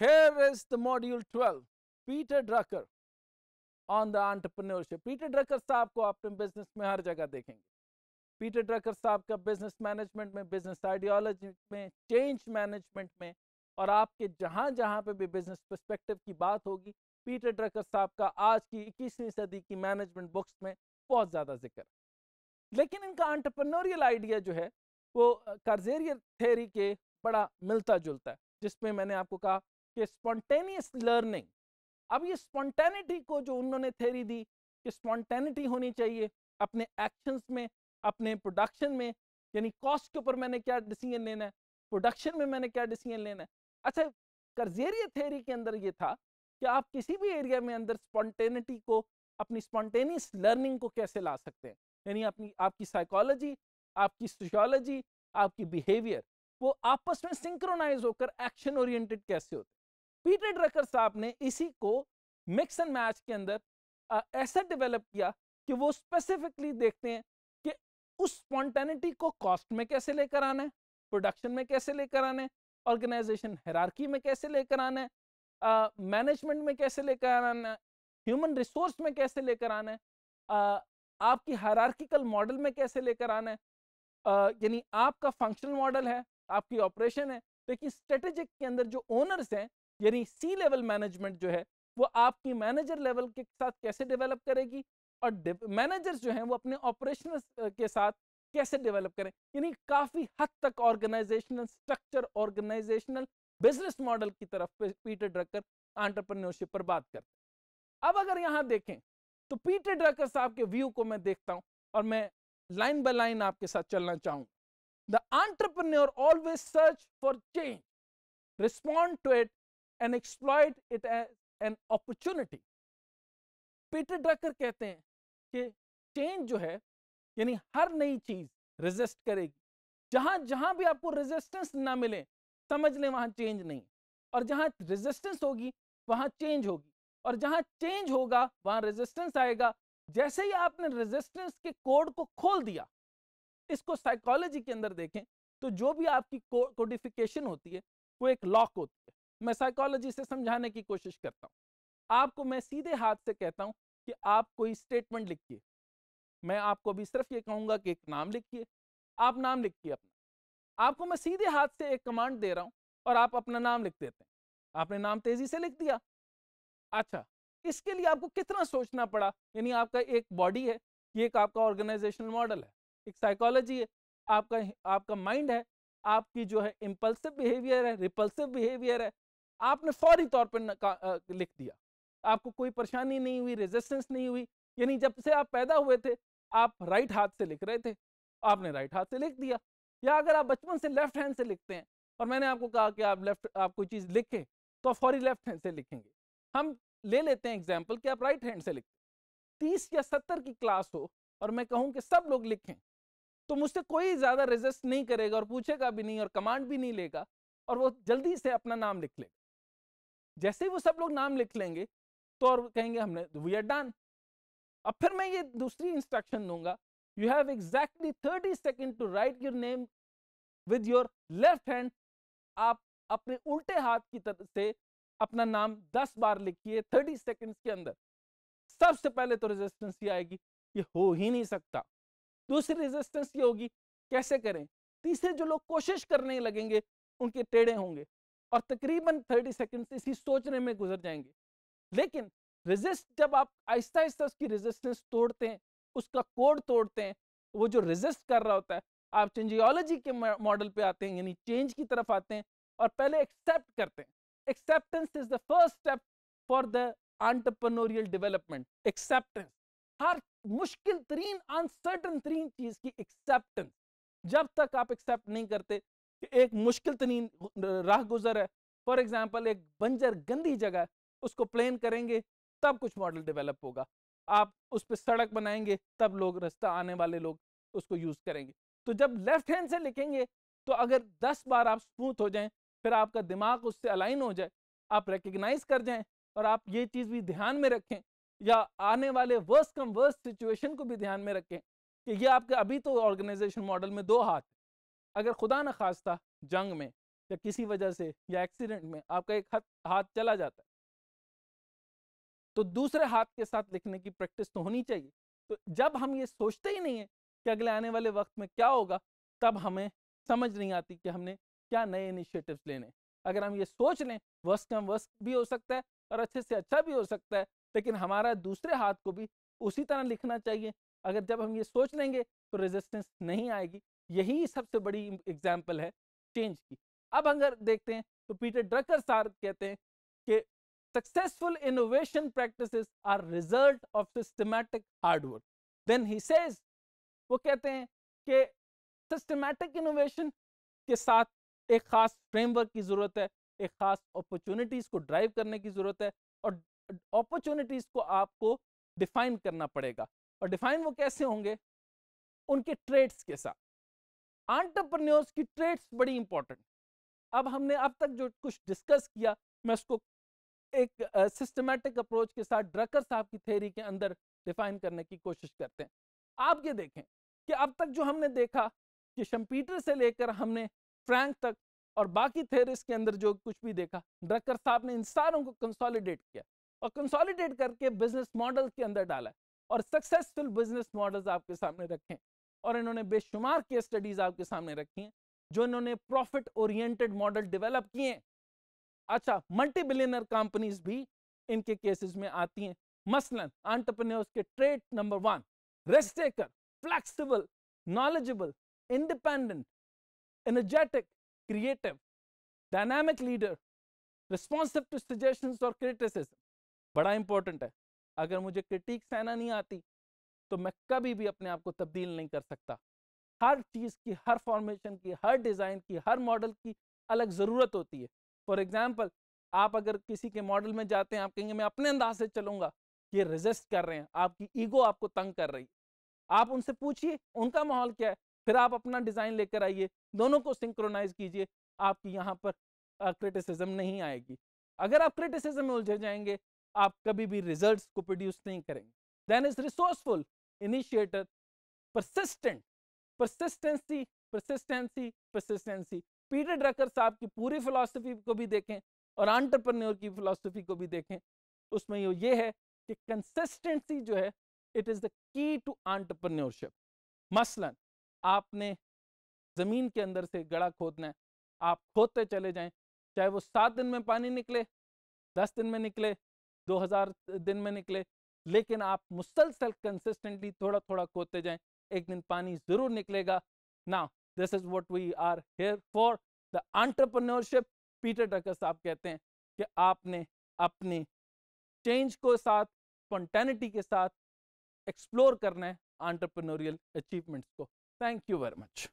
Here is the module 12, Peter Drucker on the entrepreneurship. Peter Drucker साहब को आप business में हर जगह देखेंगे पीटर ड्रकर साहब का बिजनेस मैनेजमेंट में बिजनेस आइडियोलॉजी में चेंज मैनेजमेंट में और आपके जहाँ जहाँ पे भी बिजनेस पर्सपेक्टिव की बात होगी पीटर ड्रकर साहब का आज की इक्कीसवीं सदी की मैनेजमेंट बुक्स में बहुत ज़्यादा जिक्र लेकिन इनका अंटरप्रनोरियल आइडिया जो है वो कर्जेरियर थेरी के बड़ा मिलता जुलता है जिसमें मैंने आपको कहा कि स्पॉन्टेनियस लर्निंग अब ये स्पॉन्टेनिटी को जो उन्होंने थेरी दी कि स्पॉन्टेनिटी होनी चाहिए अपने एक्शंस में अपने प्रोडक्शन में यानी कॉस्ट के ऊपर मैंने क्या डिसीजन लेना है प्रोडक्शन में मैंने क्या डिसीजन लेना है अच्छा कर्जेरिया थेरी के अंदर ये था कि आप किसी भी एरिया में अंदर स्पॉन्टेनिटी को अपनी स्पॉन्टेनियस लर्निंग को कैसे ला सकते हैं यानी अपनी आपकी साइकोलॉजी आपकी सोशोलॉजी आपकी बिहेवियर वो आपस में सिंक्रोनाइज होकर एक्शन ओरिएंटेड कैसे होते पीटर ड्रकर साहब ने इसी को मिक्स एंड मैच के अंदर ऐसा डेवलप किया कि वो स्पेसिफिकली देखते हैं कि उस स्पॉन्टेनिटी को कॉस्ट में कैसे लेकर आना है प्रोडक्शन में कैसे लेकर आना है ऑर्गेनाइजेशन हेरारकी में कैसे लेकर आना है मैनेजमेंट में कैसे लेकर आना है ह्यूमन रिसोर्स में कैसे लेकर आना है आपकी हायरार्किकल मॉडल में कैसे लेकर आना है यानी आपका फंक्शनल मॉडल है आपकी ऑपरेशन है लेकिन तो स्ट्रेटेजिक के अंदर जो ओनर्स हैं यानी सी लेवल मैनेजमेंट जो है वो आपकी मैनेजर लेवल के साथ कैसे डेवलप करेगी और मैनेजर्स जो हैं वो अपने ऑपरेशनल के साथ कैसे डेवलप करें यानी काफ़ी हद तक organisational structure organisational business model की तरफ पीटर ड्रकर आंट्रप्रनोरशिप पर बात करते अब अगर यहाँ देखें तो पीटर ड्रकर साहब के व्यू को मैं देखता हूँ और मैं लाइन बाय लाइन आपके साथ चलना चाहूँगा the entrepreneur always search for change respond to it and exploit it as an opportunity. Peter Drucker कहते हैं कि चेंज जो है यानी हर नई चीज रेजिस्ट करेगी जहां जहां भी आपको रेजिस्टेंस ना मिले समझ लें वहां चेंज नहीं और जहां रेजिस्टेंस होगी वहां चेंज होगी और जहां चेंज होगा वहां रेजिस्टेंस आएगा जैसे ही आपने रेजिस्टेंस के कोड को खोल दिया इसको साइकोलॉजी के अंदर देखें तो जो भी आपकी कोडिफिकेशन होती है वो एक लॉक होती है मैं साइकोलॉजी से समझाने की कोशिश करता हूँ आपको मैं सीधे हाथ से कहता हूँ कि आप कोई स्टेटमेंट लिखिए मैं आपको अभी सिर्फ ये कहूँगा कि एक नाम लिखिए आप नाम लिखिए अपना आपको मैं सीधे हाथ से एक कमांड दे रहा हूँ और आप अपना नाम लिख देते हैं आपने नाम तेजी से लिख दिया अच्छा इसके लिए आपको कितना सोचना पड़ा यानी आपका एक बॉडी है ये एक आपका ऑर्गेनाइजेशनल मॉडल है एक साइकोलॉजी है आपका आपका माइंड है आपकी जो है इम्पल्सिव बिहेवियर है रिपल्सिव बिहेवियर है आपने फौरी तौर पर लिख दिया आपको कोई परेशानी नहीं हुई रेजिस्टेंस नहीं हुई यानी जब से आप पैदा हुए थे आप राइट हाथ से लिख रहे थे आपने राइट हाथ से लिख दिया या अगर आप बचपन से लेफ्ट हैंड से लिखते हैं और मैंने आपको कहा कि आप लेफ्ट आप कोई चीज़ लिखे तो आप फौरी लेफ्ट हैंड से लिखेंगे हम ले लेते हैं एग्जाम्पल कि आप राइट हैंड से लिखते तीस या सत्तर की क्लास हो और मैं कहूँ कि सब लोग लिखें तो मुझसे कोई ज़्यादा रेजिस्ट नहीं करेगा और पूछेगा भी नहीं और कमांड भी नहीं लेगा और वो जल्दी से अपना नाम लिख लेगा जैसे ही वो सब लोग नाम लिख लेंगे तो और कहेंगे हमने वी आर डन अब फिर मैं ये दूसरी इंस्ट्रक्शन दूंगा you have exactly thirty second to write your name with your left hand आप अपने उल्टे हाथ की तरफ से अपना नाम दस बार लिखिए थर्टी सेकेंड के अंदर सबसे पहले तो रेजिस्टेंस ये आएगी ये हो ही नहीं सकता दूसरी रेजिस्टेंस ये होगी कैसे करें तीसरे जो लोग कोशिश करने लगेंगे उनके टेढ़े होंगे और तकरीबन थर्टी सेकेंड इसी सोचने में गुजर जाएंगे लेकिन रेजिस्ट जब आप आहिस्ता आहिस्ता उसकी रेजिस्टेंस तोड़ते हैं उसका कोड तोड़ते हैं वो जो रेजिस्ट कर रहा होता है आप चेंजियोलॉजी के मॉडल पे आते हैं यानी चेंज की तरफ आते हैं और पहले एक्सेप्ट करते हैं acceptance is the first step for the entrepreneurial development acceptance हर मुश्किल तरीन अनसर्टन तरीन चीज़ की एक्सेप्टेंस जब तक आप एक्सेप्ट नहीं करते एक मुश्किल तरीन राह गुजर है फॉर एग्जाम्पल एक बंजर गंदी जगह है उसको प्लेन करेंगे तब कुछ मॉडल डेवलप होगा आप उस पर सड़क बनाएंगे तब लोग रास्ता आने वाले लोग उसको यूज़ करेंगे तो जब लेफ्ट हैंड से लिखेंगे तो अगर दस बार आप स्मूथ हो जाएं फिर आपका दिमाग उससे अलाइन हो जाए आप रिकग्नाइज कर जाएं और आप ये चीज़ भी ध्यान में रखें या आने वाले वर्स कम वर्स सिचुएशन को भी ध्यान में रखें कि ये आपके अभी तो ऑर्गेनाइजेशन मॉडल में दो हाथ अगर खुदा न खास्ता जंग में या किसी वजह से या एक्सीडेंट में आपका एक हाथ हाथ चला जाता है तो दूसरे हाथ के साथ लिखने की प्रैक्टिस तो होनी चाहिए तो जब हम ये सोचते ही नहीं है कि अगले आने वाले वक्त में क्या होगा तब हमें समझ नहीं आती कि हमने क्या नए इनिशिएटिव्स लेने अगर हम ये सोच लें वर्ष कम वर्ष भी हो सकता है और अच्छे से अच्छा भी हो सकता है लेकिन हमारा दूसरे हाथ को भी उसी तरह लिखना चाहिए अगर जब हम ये सोच लेंगे तो रेजिस्टेंस नहीं आएगी यही सबसे बड़ी एग्जाम्पल है चेंज की अब अगर देखते हैं तो पीटर ड्रकर सार कहते हैं कि successful innovation practice are result of systematic hard work then he says वो कहते हैं कि सिस्टमैटिक इनोवेशन के साथ एक खास फ्रेमवर्क की जरूरत है एक खास अपॉर्चुनिटीज को ड्राइव करने की जरूरत है और अपॉर्चुनिटीज को आपको डिफाइन करना पड़ेगा और डिफाइन वो कैसे होंगे उनके ट्रेड्स के साथ आंट्रप्रन्योर्स की ट्रेड्स बड़ी इंपॉर्टेंट अब हमने अब तक जो कुछ डिस्कस किया मैं उसको एक सिस्टमेटिक अप्रोच के साथ ड्रकर साहब की थेरी के अंदर डिफाइन करने की कोशिश करते हैं आप ये देखें कि अब तक जो हमने देखा कि शम्पीटर से लेकर हमने फ्रैंक तक और बाकी थेरिस के अंदर जो कुछ भी देखा ड्रकर साहब ने इन सारों को कंसोलिडेट किया और कंसोलिडेट करके बिजनेस मॉडल के अंदर डाला और सक्सेसफुल बिजनेस मॉडल्स आपके सामने रखें और इन्होंने बेशुमार केस स्टडीज आपके सामने रखी हैं जो इन्होंने प्रॉफिट ओरिएंटेड मॉडल डेवलप किए हैं अच्छा मल्टी बिलियनर कंपनीज भी इनके केसेस में आती हैं मसलन आंट्रप्रन्योर्स के trade number one risk taker flexible knowledgeable independent energetic creative dynamic leader responsive to suggestion और क्रिटिसिज्म बड़ा इंपॉर्टेंट है अगर मुझे क्रिटिक सहना नहीं आती तो मैं कभी भी अपने आप को तब्दील नहीं कर सकता हर चीज़ की हर फॉर्मेशन की हर डिज़ाइन की हर मॉडल की अलग ज़रूरत होती है फॉर एग्ज़ाम्पल आप अगर किसी के मॉडल में जाते हैं आप कहेंगे मैं अपने अंदाज से चलूंगा ये रिजिस्ट कर रहे हैं आपकी ईगो आपको तंग कर रही है आप उनसे पूछिए उनका माहौल क्या है फिर आप अपना डिज़ाइन लेकर आइए दोनों को सिंक्रोनाइज कीजिए आपकी यहाँ पर क्रिटिसिज्म नहीं आएगी अगर आप क्रिटिसिज्म में उलझे जाएंगे आप कभी भी रिजल्ट्स को प्रोड्यूस नहीं करेंगे then is resourceful initiator, persistent, persistency, persistency, persistency. Peter Drucker साहब की पूरी फिलॉसफी को भी देखें और एंटरप्रेन्योर की फिलॉसफी को भी देखें उसमें यो ये है कि कंसिस्टेंसी जो है it is the key to entrepreneurship मसलन आपने ज़मीन के अंदर से गड़ा खोदना है आप खोदते चले जाएं चाहे वो सात दिन में पानी निकले दस दिन में निकले दो हज़ार दिन में निकले लेकिन आप मुसलसल कंसिस्टेंटली थोड़ा थोड़ा खोते जाएं एक दिन पानी जरूर निकलेगा ना this is what we are here for the entrepreneurship Peter Drucker साहब कहते हैं कि आपने अपनी चेंज को साथ स्पॉन्टेनिटी के साथ एक्सप्लोर करना है आंट्रप्रनोरियल अचीवमेंट्स को थैंक यू वेरी मच